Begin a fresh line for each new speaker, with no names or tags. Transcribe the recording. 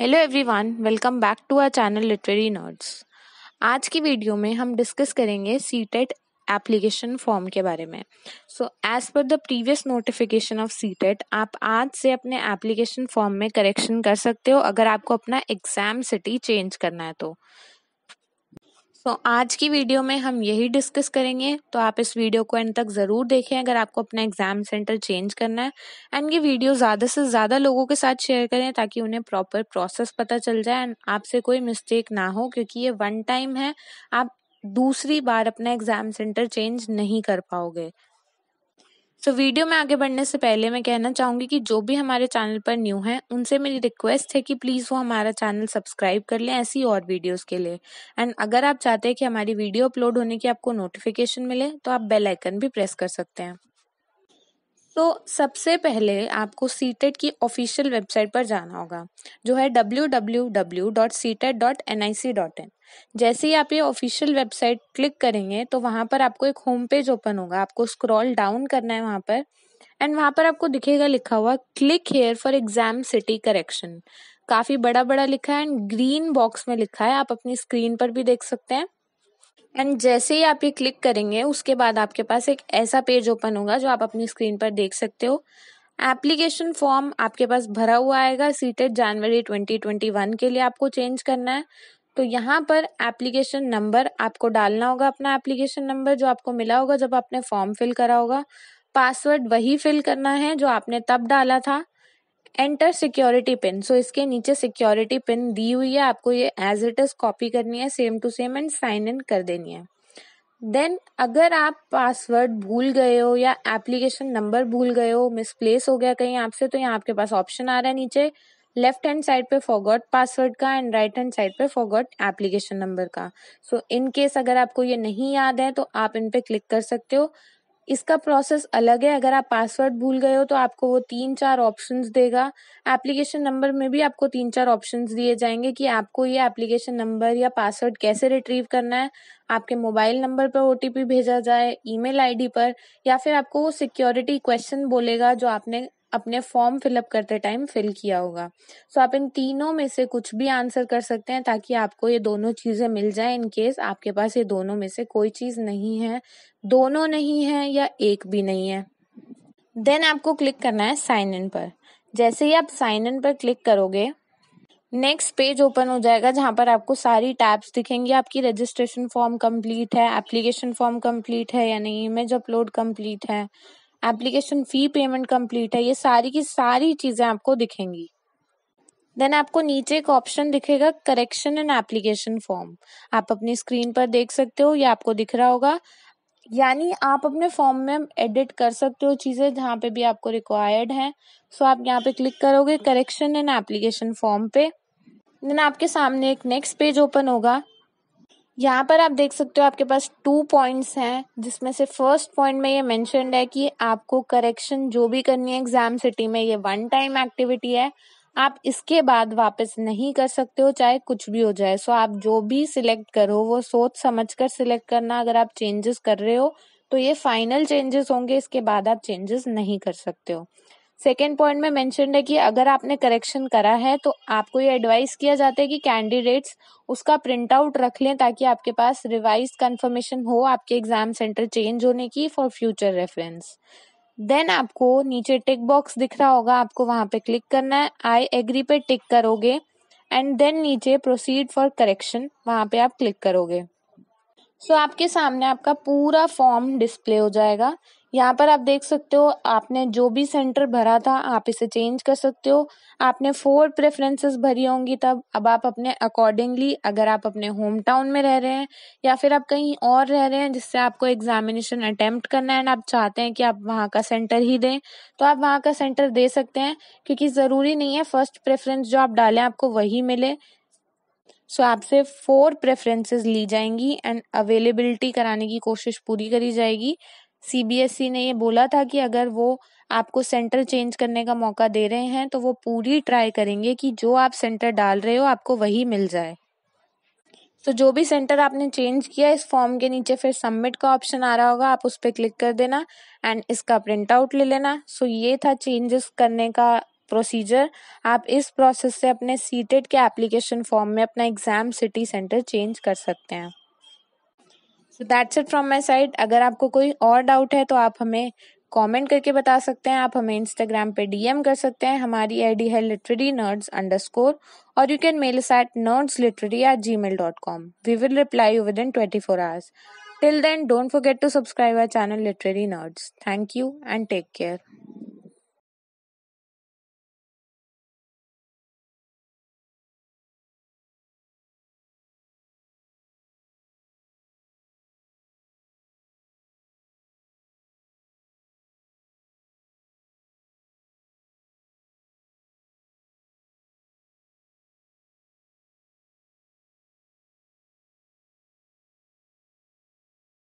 hello everyone welcome back to our channel literary nerds आज की video में हम डिस्कस करेंगे सी टेट एप्लीकेशन फॉर्म के बारे में so as per the previous notification of CTET आप आज से अपने एप्लीकेशन फॉर्म में करेक्शन कर सकते हो अगर आपको अपना एग्ज़ाम सिटी चेंज करना है तो सो so, आज की वीडियो में हम यही डिस्कस करेंगे तो आप इस वीडियो को एंड तक ज़रूर देखें अगर आपको अपना एग्ज़ाम सेंटर चेंज करना है एंड ये वीडियो ज़्यादा से ज़्यादा लोगों के साथ शेयर करें ताकि उन्हें प्रॉपर प्रोसेस पता चल जाए एंड आपसे कोई मिस्टेक ना हो क्योंकि ये वन टाइम है आप दूसरी बार अपना एग्ज़ाम सेंटर चेंज नहीं कर पाओगे सो so, वीडियो में आगे बढ़ने से पहले मैं कहना चाहूँगी कि जो भी हमारे चैनल पर न्यू हैं उनसे मेरी रिक्वेस्ट है कि प्लीज़ वो हमारा चैनल सब्सक्राइब कर लें ऐसी और वीडियोस के लिए एंड अगर आप चाहते हैं कि हमारी वीडियो अपलोड होने की आपको नोटिफिकेशन मिले तो आप बेल आइकन भी प्रेस कर सकते हैं तो सबसे पहले आपको सीटेट e की ऑफिशियल वेबसाइट पर जाना होगा जो है W W W dot CTET dot N I C dot in जैसे ही आप ये ऑफिशियल वेबसाइट क्लिक करेंगे तो वहां पर आपको एक होम पेज ओपन होगा आपको स्क्रॉल डाउन करना है वहां पर एंड वहां पर आपको दिखेगा लिखा हुआ click here for exam city correction काफ़ी बड़ा बड़ा लिखा है एंड ग्रीन बॉक्स में लिखा है आप अपनी स्क्रीन पर भी देख सकते हैं एंड जैसे ही आप ये क्लिक करेंगे उसके बाद आपके पास एक ऐसा पेज ओपन होगा जो आप अपनी स्क्रीन पर देख सकते हो एप्लीकेशन फॉर्म आपके पास भरा हुआ आएगा सीटेड जनवरी 2021 के लिए आपको चेंज करना है तो यहाँ पर एप्लीकेशन नंबर आपको डालना होगा अपना एप्लीकेशन नंबर जो आपको मिला होगा जब आपने फॉर्म फिल करा होगा पासवर्ड वही फिल करना है जो आपने तब डाला था एंटर सिक्योरिटी पिन सो इसके नीचे सिक्योरिटी पिन दी हुई है आपको ये एज इट इज कॉपी करनी है same to same and sign in कर देनी है देन अगर आप पासवर्ड भूल गए हो या एप्लीकेशन नंबर भूल गए हो मिसप्लेस हो गया कहीं आपसे तो यहाँ आपके पास ऑप्शन आ रहा है नीचे लेफ्ट हैंड साइड पे फॉरगॉट पासवर्ड का एंड राइट हैंड साइड पे फॉरगॉट एप्लीकेशन नंबर का सो इन केस अगर आपको ये नहीं याद है तो आप इन पे क्लिक कर सकते हो इसका प्रोसेस अलग है अगर आप पासवर्ड भूल गए हो तो आपको वो तीन चार ऑप्शंस देगा एप्लीकेशन नंबर में भी आपको तीन चार ऑप्शंस दिए जाएंगे कि आपको ये एप्लीकेशन नंबर या पासवर्ड कैसे रिट्रीव करना है आपके मोबाइल नंबर पर ओटीपी भेजा जाए ईमेल आईडी पर या फिर आपको वो सिक्योरिटी क्वेश्चन बोलेगा जो आपने अपने फॉर्म फिलअप करते टाइम फिल किया होगा सो so, आप इन तीनों में से कुछ भी आंसर कर सकते हैं ताकि आपको ये दोनों चीज़ें मिल जाए इन केस आपके पास ये दोनों में से कोई चीज़ नहीं है दोनों नहीं है या एक भी नहीं है देन आपको क्लिक करना है साइन इन पर जैसे ही आप साइन इन पर क्लिक करोगे नेक्स्ट पेज ओपन हो जाएगा जहाँ पर आपको सारी टैब्स दिखेंगी आपकी रजिस्ट्रेशन फॉर्म कंप्लीट है एप्लीकेशन फॉर्म कंप्लीट है या नहीं इमेज अपलोड कंप्लीट है एप्लीकेशन फी पेमेंट कंप्लीट है ये सारी की सारी चीज़ें आपको दिखेंगी देन आपको नीचे एक ऑप्शन दिखेगा करेक्शन एंड एप्लीकेशन फॉर्म आप अपनी स्क्रीन पर देख सकते हो या आपको दिख रहा होगा यानी आप अपने फॉर्म में एडिट कर सकते हो चीज़ें जहाँ पे भी आपको रिक्वायर्ड है सो so आप यहाँ पे क्लिक करोगे करेक्शन एंड एप्लीकेशन फॉर्म पे देन आपके सामने एक नेक्स्ट पेज ओपन होगा यहाँ पर आप देख सकते हो आपके पास टू पॉइंट्स हैं जिसमें से फर्स्ट पॉइंट में ये मैंशन है कि आपको करेक्शन जो भी करनी है एग्जाम सिटी में ये वन टाइम एक्टिविटी है आप इसके बाद वापस नहीं कर सकते हो चाहे कुछ भी हो जाए सो आप जो भी सिलेक्ट करो वो सोच समझ कर सिलेक्ट करना अगर आप चेंजेस कर रहे हो तो ये फाइनल चेंजेस होंगे इसके बाद आप चेंजेस नहीं कर सकते हो सेकेंड पॉइंट में मेंशनड है कि अगर आपने करेक्शन करा है तो आपको ये एडवाइस किया जाता है कि कैंडिडेट्स उसका प्रिंट आउट रख लें ताकि आपके पास रिवाइज कंफर्मेशन हो आपके एग्जाम सेंटर चेंज होने की फॉर फ्यूचर रेफरेंस देन आपको नीचे टिक बॉक्स दिख रहा होगा आपको वहां पे क्लिक करना है आई एग्री पे टिक करोगे एंड देन नीचे प्रोसीड फॉर करेक्शन वहां पे आप क्लिक करोगे सो so, आपके सामने आपका पूरा फॉर्म डिस्प्ले हो जाएगा यहाँ पर आप देख सकते हो आपने जो भी सेंटर भरा था आप इसे चेंज कर सकते हो आपने फोर प्रेफरेंसेस भरी होंगी तब अब आप अपने अकॉर्डिंगली अगर आप अपने होम टाउन में रह रहे हैं या फिर आप कहीं और रह रहे हैं जिससे आपको एग्जामिनेशन अटैम्प्ट करना है एंड आप चाहते हैं कि आप वहाँ का सेंटर ही दें तो आप वहाँ का सेंटर दे सकते हैं क्योंकि ज़रूरी नहीं है फर्स्ट प्रेफरेंस जो आप डालें आपको वही मिले सो so, आपसे फोर प्रेफरेंसेस ली जाएंगी एंड अवेलेबिलिटी कराने की कोशिश पूरी करी जाएगी सीबीएसई e ने ये बोला था कि अगर वो आपको सेंटर चेंज करने का मौका दे रहे हैं तो वो पूरी ट्राई करेंगे कि जो आप सेंटर डाल रहे हो आपको वही मिल जाए तो जो भी सेंटर आपने चेंज किया इस फॉर्म के नीचे फिर सबमिट का ऑप्शन आ रहा होगा आप उस पर क्लिक कर देना एंड इसका प्रिंट आउट ले लेना सो so ये था चेंजेस करने का प्रोसीजर आप इस प्रोसेस से अपने सीटेड के एप्लीकेशन फॉर्म में अपना एग्जाम सिटी सेंटर चेंज कर सकते हैं so that's it from my side अगर आपको कोई और डाउट है तो आप हमें कमेंट करके बता सकते हैं आप हमें इंस्टाग्राम पे डीएम कर सकते हैं हमारी आईडी है लिटरेरी नर्ड्स अंडर स्कोर और you can mail us at nerds literary at Gmail dot com we will reply within twenty four hours till then don't forget to subscribe our channel literary nerds thank you and take care